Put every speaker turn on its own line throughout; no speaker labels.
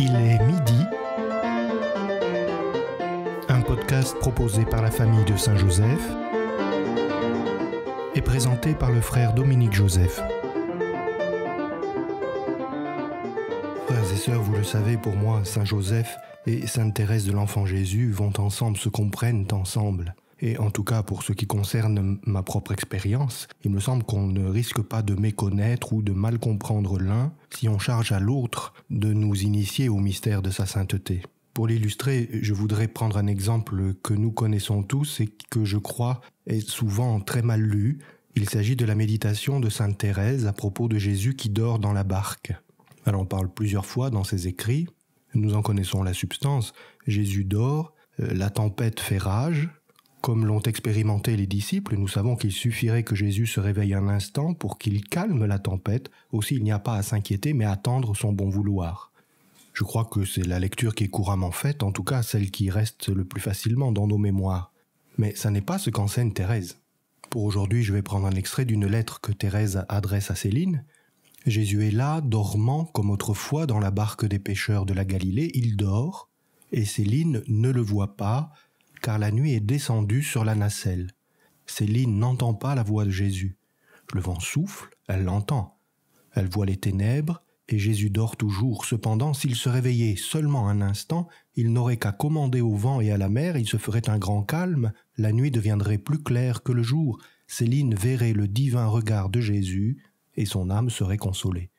Il est midi. Un podcast proposé par la famille de Saint-Joseph et présenté par le frère Dominique Joseph. Frères et sœurs, vous le savez, pour moi, Saint-Joseph et Sainte Thérèse de l'Enfant Jésus vont ensemble, se comprennent ensemble. Et en tout cas, pour ce qui concerne ma propre expérience, il me semble qu'on ne risque pas de méconnaître ou de mal comprendre l'un si on charge à l'autre de nous initier au mystère de sa sainteté. Pour l'illustrer, je voudrais prendre un exemple que nous connaissons tous et que je crois est souvent très mal lu. Il s'agit de la méditation de Sainte Thérèse à propos de Jésus qui dort dans la barque. Elle en parle plusieurs fois dans ses écrits. Nous en connaissons la substance. Jésus dort, euh, la tempête fait rage, comme l'ont expérimenté les disciples, nous savons qu'il suffirait que Jésus se réveille un instant pour qu'il calme la tempête. Aussi, il n'y a pas à s'inquiéter, mais attendre son bon vouloir. Je crois que c'est la lecture qui est couramment faite, en tout cas celle qui reste le plus facilement dans nos mémoires. Mais ça n'est pas ce qu'enseigne Thérèse. Pour aujourd'hui, je vais prendre un extrait d'une lettre que Thérèse adresse à Céline. Jésus est là, dormant comme autrefois dans la barque des pêcheurs de la Galilée, il dort, et Céline ne le voit pas, car la nuit est descendue sur la nacelle. Céline n'entend pas la voix de Jésus. Le vent souffle, elle l'entend. Elle voit les ténèbres, et Jésus dort toujours. Cependant, s'il se réveillait seulement un instant, il n'aurait qu'à commander au vent et à la mer, il se ferait un grand calme, la nuit deviendrait plus claire que le jour, Céline verrait le divin regard de Jésus, et son âme serait consolée.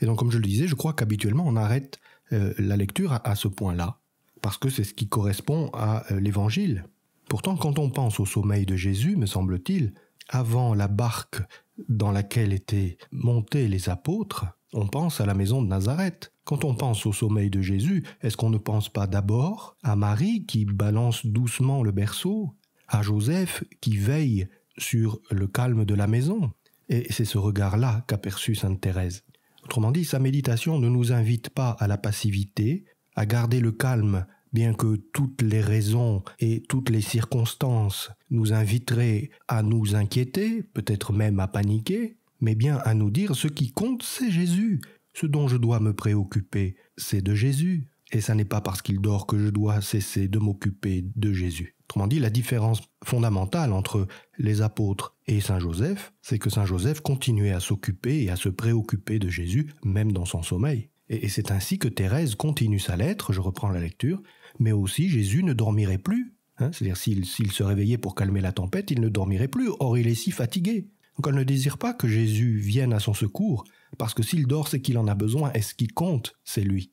Et donc, comme je le disais, je crois qu'habituellement on arrête euh, la lecture à ce point-là parce que c'est ce qui correspond à euh, l'Évangile. Pourtant, quand on pense au sommeil de Jésus, me semble-t-il, avant la barque dans laquelle étaient montés les apôtres, on pense à la maison de Nazareth. Quand on pense au sommeil de Jésus, est-ce qu'on ne pense pas d'abord à Marie qui balance doucement le berceau, à Joseph qui veille sur le calme de la maison Et c'est ce regard-là qu'aperçut Sainte Thérèse. Autrement dit, sa méditation ne nous invite pas à la passivité, à garder le calme, bien que toutes les raisons et toutes les circonstances nous inviteraient à nous inquiéter, peut-être même à paniquer, mais bien à nous dire ce qui compte, c'est Jésus. Ce dont je dois me préoccuper, c'est de Jésus. Et ça n'est pas parce qu'il dort que je dois cesser de m'occuper de Jésus. Autrement dit, la différence fondamentale entre les apôtres et Saint Joseph, c'est que Saint Joseph continuait à s'occuper et à se préoccuper de Jésus, même dans son sommeil. Et, c'est ainsi que Thérèse continue sa lettre, je reprends la lecture, mais aussi Jésus ne dormirait plus. Hein. C'est-à-dire s'il se réveillait pour calmer la tempête, il ne dormirait plus, or il est si fatigué. Donc ne désire pas que Jésus vienne à son secours, parce que s'il dort, c'est qu'il en a besoin, et ce qui compte, c'est lui.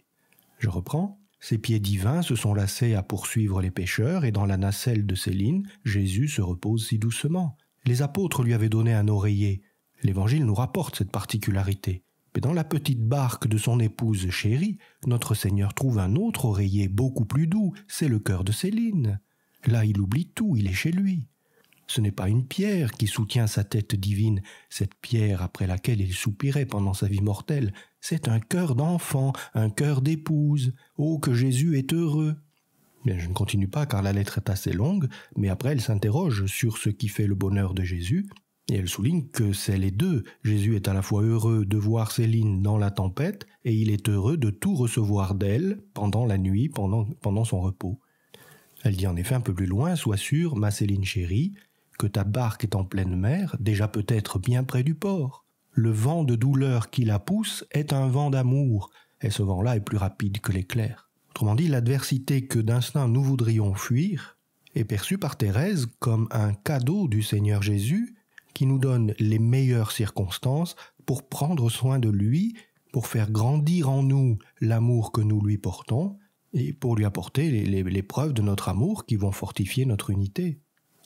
Je reprends. Ses pieds divins se sont lassés à poursuivre les pécheurs, et dans la nacelle de Céline, Jésus se repose si doucement. Les apôtres lui avaient donné un oreiller. L'Évangile nous rapporte cette particularité dans la petite barque de son épouse chérie, notre Seigneur trouve un autre oreiller beaucoup plus doux, c'est le cœur de Céline. Là, il oublie tout, il est chez lui. Ce n'est pas une pierre qui soutient sa tête divine, cette pierre après laquelle il soupirait pendant sa vie mortelle, c'est un cœur d'enfant, un cœur d'épouse. Oh, que Jésus est heureux. je ne continue pas car la lettre est assez longue, mais après elle s'interroge sur ce qui fait le bonheur de Jésus, et elle souligne que c'est les deux. Jésus est à la fois heureux de voir Céline dans la tempête et il est heureux de tout recevoir d'elle pendant la nuit, pendant, pendant son repos. Elle dit en effet un peu plus loin, sois sûre, ma Céline chérie, que ta barque est en pleine mer, déjà peut-être bien près du port. Le vent de douleur qui la pousse est un vent d'amour, et ce vent-là est plus rapide que l'éclair. Autrement dit, l'adversité que d'instinct nous voudrions fuir est perçue par Thérèse comme un cadeau du Seigneur Jésus qui nous donne les meilleures circonstances pour prendre soin de lui, pour faire grandir en nous l'amour que nous lui portons, et pour lui apporter les, preuves de notre amour qui vont fortifier notre unité.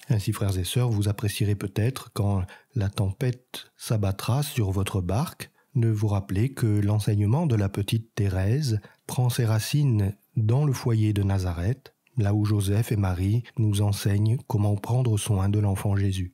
Ainsi, frères et sœurs, vous apprécierez peut-être quand la tempête s'abattra sur votre barque, de vous rappeler que l'enseignement de la petite Thérèse prend ses racines dans le foyer de Nazareth, là où Joseph et Marie nous enseignent comment prendre soin de l'enfant Jésus.